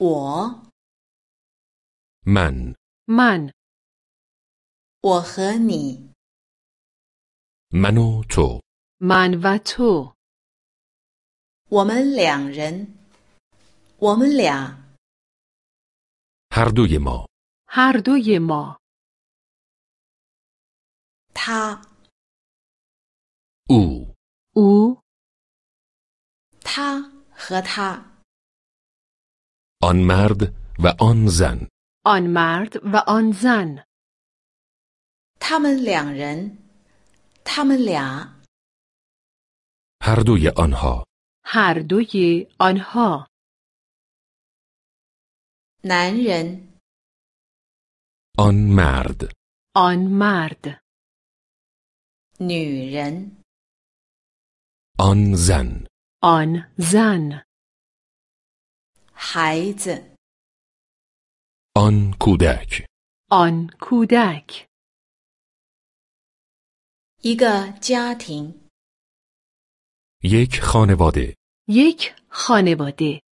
我，man，man，我和你，mano tu，man vato，我们两人，我们俩，hardu ymo，hardu ymo，他，u，u，他和他。آن مرد و آن زن آن مرد و آن زن لیا هر دوی آنها هر دوی آنها 男人 آن مرد آن مرد 女人 آن زن آن زن آن کودک آن کودک جاتین یک خانواده یک خانواده